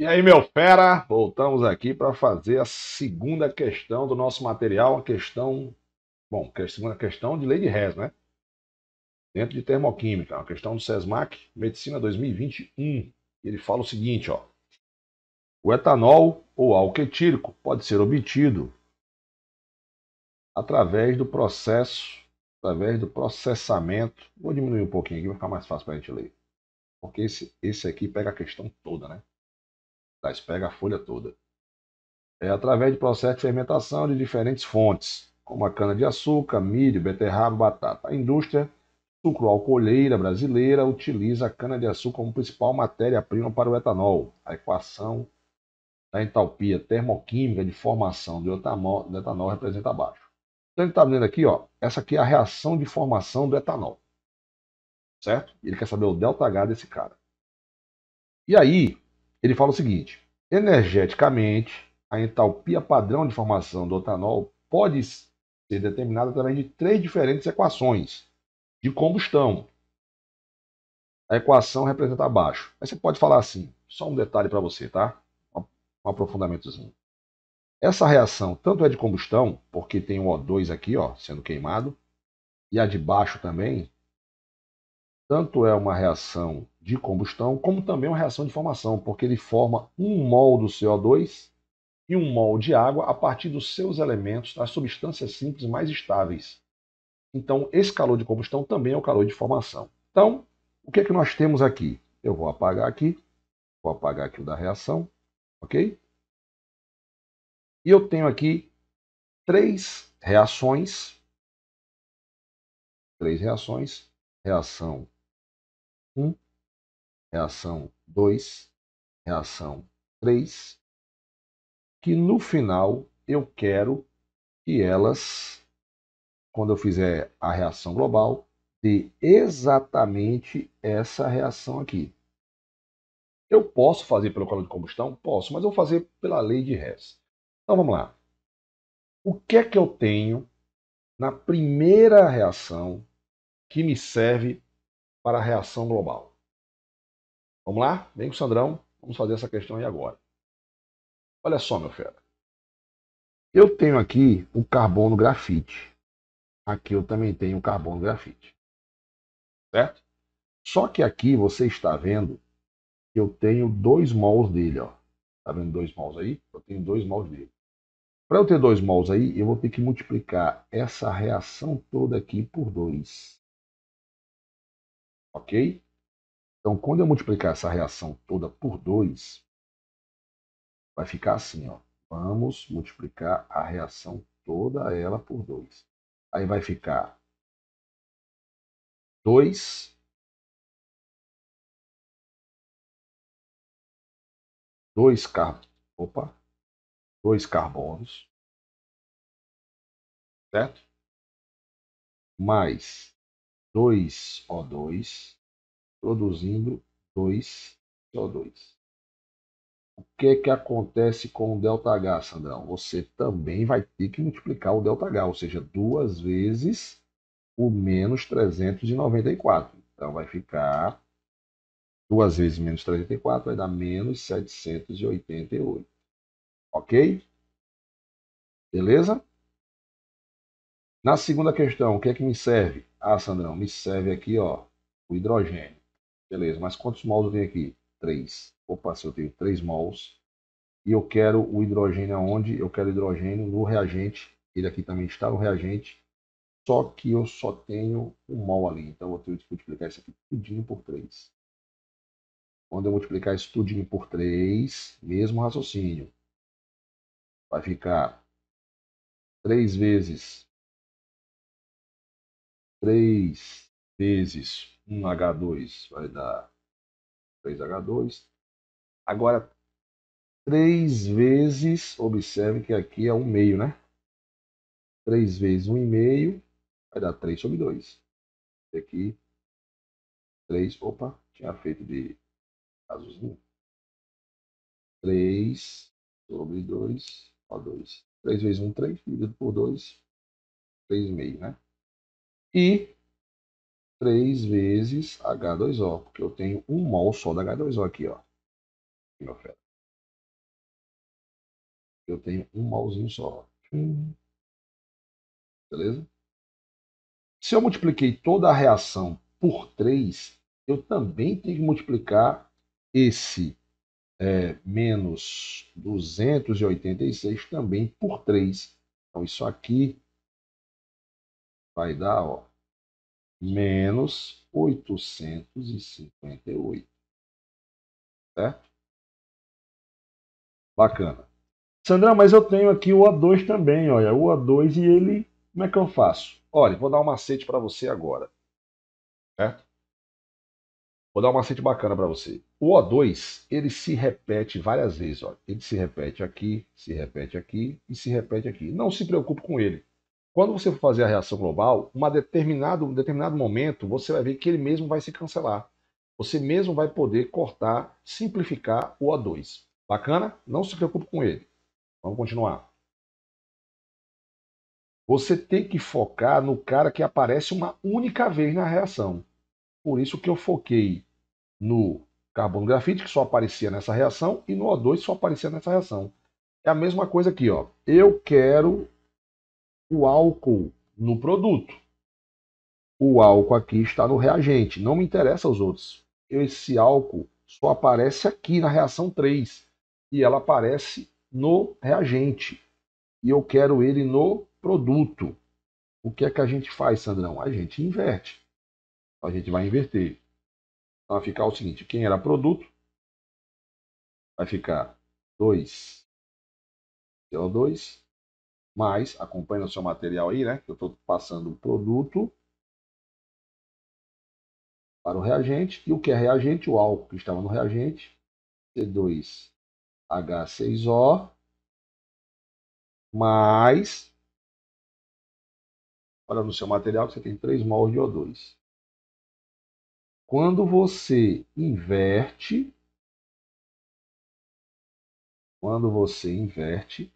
E aí, meu fera, voltamos aqui para fazer a segunda questão do nosso material, a questão, bom, é a segunda questão de lei de res, né? Dentro de termoquímica, a questão do SESMAC, Medicina 2021. Ele fala o seguinte, ó. O etanol ou álcool etílico pode ser obtido através do processo, através do processamento. Vou diminuir um pouquinho aqui, vai ficar mais fácil para a gente ler. Porque esse, esse aqui pega a questão toda, né? Tá, pega a folha toda. É através de processo de fermentação de diferentes fontes, como a cana-de-açúcar, milho, beterraba, batata. A indústria sucroalcooleira brasileira utiliza a cana-de-açúcar como principal matéria-prima para o etanol. A equação da entalpia termoquímica de formação do etanol, representa abaixo. Então ele está vendo aqui, ó, essa aqui é a reação de formação do etanol. Certo? Ele quer saber o ΔH desse cara. E aí, ele fala o seguinte: energeticamente, a entalpia padrão de formação do etanol pode ser determinada através de três diferentes equações de combustão. A equação representa abaixo. Mas você pode falar assim, só um detalhe para você, tá? Um aprofundamentozinho. Essa reação tanto é de combustão, porque tem o O2 aqui, ó, sendo queimado, e a de baixo também, tanto é uma reação de combustão, como também uma reação de formação, porque ele forma um mol do CO2 e um mol de água a partir dos seus elementos, das substâncias simples mais estáveis. Então, esse calor de combustão também é o calor de formação. Então, o que é que nós temos aqui? Eu vou apagar aqui, vou apagar aqui o da reação, ok? E eu tenho aqui três reações, três reações, reação 1, reação 2, reação 3, que no final eu quero que elas, quando eu fizer a reação global, dê exatamente essa reação aqui. Eu posso fazer pelo calor de combustão? Posso, mas eu vou fazer pela lei de Hess. Então vamos lá. O que é que eu tenho na primeira reação que me serve para a reação global. Vamos lá? Vem com o Sandrão, vamos fazer essa questão aí agora. Olha só, meu fera. Eu tenho aqui o carbono grafite. Aqui eu também tenho o carbono grafite. Certo? Só que aqui você está vendo que eu tenho dois mols dele, ó. Tá vendo dois mols aí? Eu tenho dois mols dele. Para eu ter dois mols aí, eu vou ter que multiplicar essa reação toda aqui por 2. Ok? Então, quando eu multiplicar essa reação toda por 2, vai ficar assim, ó. Vamos multiplicar a reação toda ela por 2. Aí vai ficar 2 dois, car... Opa. dois carbonos, certo? Mais 2O2, produzindo 2CO2. O que é que acontece com o ΔH, Sandrão? Você também vai ter que multiplicar o ΔH, ou seja, duas vezes o menos 394. Então, vai ficar 2 vezes menos 34, vai dar menos 788. Ok? Beleza? Na segunda questão, o que é que me serve? Ah, Sandrão, me serve aqui, ó, o hidrogênio. Beleza, mas quantos mols eu tenho aqui? Três. Opa, se eu tenho três mols e eu quero o hidrogênio aonde? Eu quero hidrogênio no reagente. Ele aqui também está no reagente, só que eu só tenho um mol ali. Então eu ter que multiplicar isso aqui tudinho por 3. Quando eu multiplicar isso tudinho por 3, mesmo raciocínio. Vai ficar 3 vezes 3 vezes 1H2 vai dar 3H2. Agora, 3 vezes, observe que aqui é 1 meio, né? 3 vezes 1,5 vai dar 3 sobre 2. E aqui, 3, opa, tinha feito de azulzinho. 3 sobre 2, ó 2. 3 vezes 1, 3, dividido por 2, 3,5, né? e 3 vezes H2O, porque eu tenho um mol só da H2O aqui, ó. Eu tenho um molzinho só. Hum. Beleza? Se eu multipliquei toda a reação por 3, eu também tenho que multiplicar esse é, menos 286 também por 3. Então, isso aqui vai dar ó, menos 858. Certo? Bacana. Sandrão, mas eu tenho aqui o A2 também, olha, o A2 e ele, como é que eu faço? Olha, vou dar um macete para você agora. Certo? Vou dar um macete bacana para você. O O2, ele se repete várias vezes, olha. Ele se repete aqui, se repete aqui e se repete aqui. Não se preocupe com ele. Quando você for fazer a reação global, uma determinado, um determinado momento você vai ver que ele mesmo vai se cancelar. Você mesmo vai poder cortar, simplificar o O2. Bacana? Não se preocupe com ele. Vamos continuar. Você tem que focar no cara que aparece uma única vez na reação. Por isso que eu foquei no carbono grafite, que só aparecia nessa reação, e no O2 só aparecia nessa reação. É a mesma coisa aqui, ó. Eu quero o álcool no produto. O álcool aqui está no reagente, não me interessa os outros. Esse álcool só aparece aqui na reação 3 e ela aparece no reagente. E eu quero ele no produto. O que é que a gente faz, Sandrão? A gente inverte. A gente vai inverter. Então vai ficar o seguinte: quem era produto vai ficar 2 CO2 mas acompanha o seu material aí, né? Que eu estou passando o produto para o reagente. E o que é reagente? O álcool que estava no reagente. C2H6O mais Olha no seu material que você tem 3 mols de O2. Quando você inverte, quando você inverte,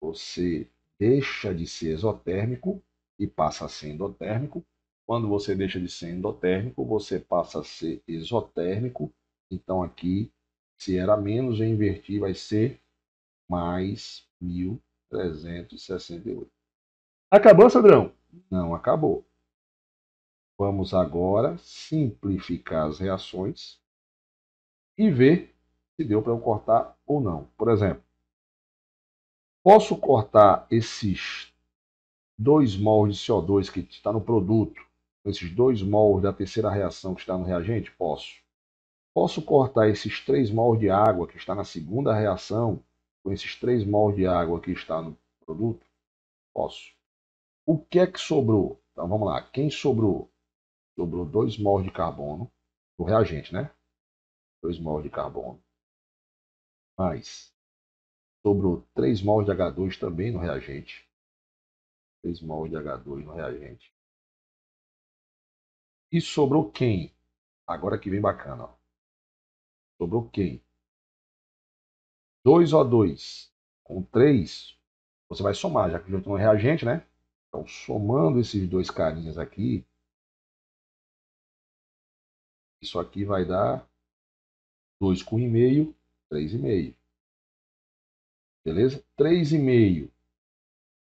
você deixa de ser exotérmico e passa a ser endotérmico. Quando você deixa de ser endotérmico, você passa a ser exotérmico. Então aqui, se era menos, eu inverti, vai ser mais 1368. Acabou, Sandrão? Não acabou. Vamos agora simplificar as reações e ver se deu para eu cortar ou não. Por exemplo, Posso cortar esses dois mols de CO2 que está no produto, esses dois mols da terceira reação que está no reagente? Posso. Posso cortar esses três mols de água que está na segunda reação com esses três mols de água que está no produto? Posso. O que é que sobrou? Então vamos lá. Quem sobrou? Sobrou dois mols de carbono do reagente, né? Dois mols de carbono. Mais Sobrou 3 mols de H2 também no reagente. 3 mols de H2 no reagente. E sobrou quem? Agora que vem bacana. Ó. Sobrou quem? 2O2 com 3, você vai somar, já que juntou um reagente, né? Então, somando esses dois carinhas aqui, isso aqui vai dar 2 com 1,5, 3,5. Beleza? 3,5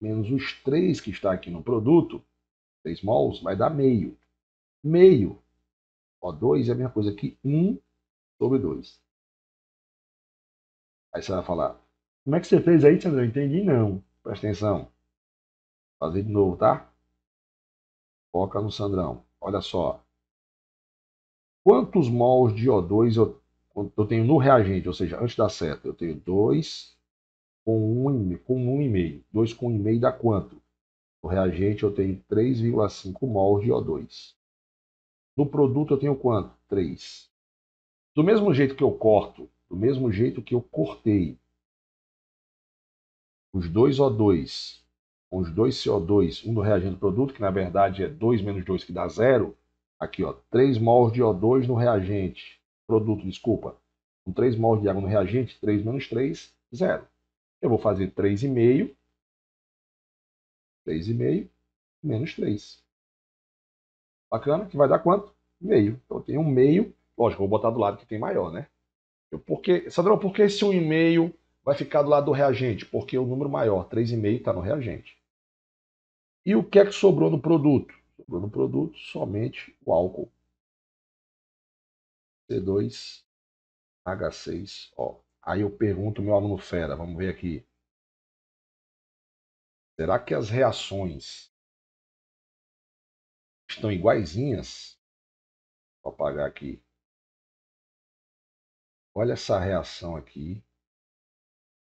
menos os 3 que está aqui no produto, 3 mols, vai dar meio. Meio. O2 é a mesma coisa que 1 sobre 2. Aí você vai falar, como é que você fez aí, Sandro? Eu entendi não. Presta atenção. Vou fazer de novo, tá? Foca no Sandrão. Olha só. Quantos mols de O2 eu, eu tenho no reagente? Ou seja, antes da seta, eu tenho 2 com um, com um e meio. 2 com um e meio dá quanto? No reagente eu tenho 3,5 mol de O2. No produto eu tenho quanto? 3. Do mesmo jeito que eu corto, do mesmo jeito que eu cortei os dois O2 com os dois CO2, um no reagente do produto, que na verdade é 2 menos 2 que dá zero, aqui ó, 3 mols de O2 no reagente, produto, desculpa, com 3 mols de água no reagente, 3 menos 3, zero. Eu vou fazer 3,5. 3,5 menos 3. Bacana? Que vai dar quanto? Meio. Então eu tenho um meio. Lógico, eu vou botar do lado que tem maior, né? Eu, porque, Sandrão, por que esse 1,5 vai ficar do lado do reagente? Porque o número maior, 3,5, está no reagente. E o que é que sobrou no produto? Sobrou no produto somente o álcool. C2H6O. Aí eu pergunto meu aluno fera, vamos ver aqui. Será que as reações estão iguaizinhas? Vou apagar aqui. Olha essa reação aqui.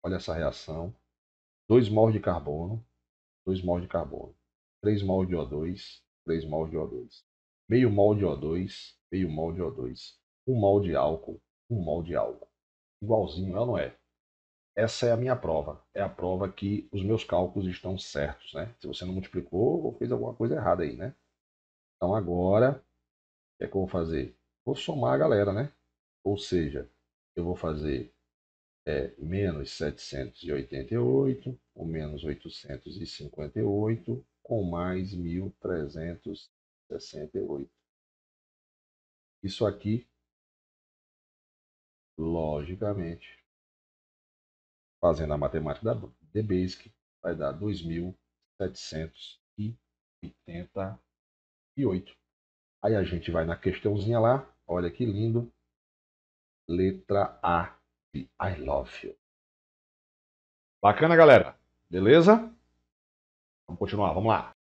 Olha essa reação. Dois mols de carbono, dois mols de carbono. 3 mols de O2, 3 mols de O2. Meio mol de O2, meio mol de O2. 1 um mol de álcool, 1 um mol de álcool igualzinho, ela não é. Essa é a minha prova. É a prova que os meus cálculos estão certos, né? Se você não multiplicou ou fez alguma coisa errada aí, né? Então agora, o que é que eu vou fazer? Vou somar a galera, né? Ou seja, eu vou fazer é, menos 788, ou menos 858, com mais 1368. Isso aqui Logicamente, fazendo a matemática da The Basic, vai dar 2.788. Aí a gente vai na questãozinha lá, olha que lindo. Letra A de I Love You. Bacana, galera. Beleza? Vamos continuar, vamos lá.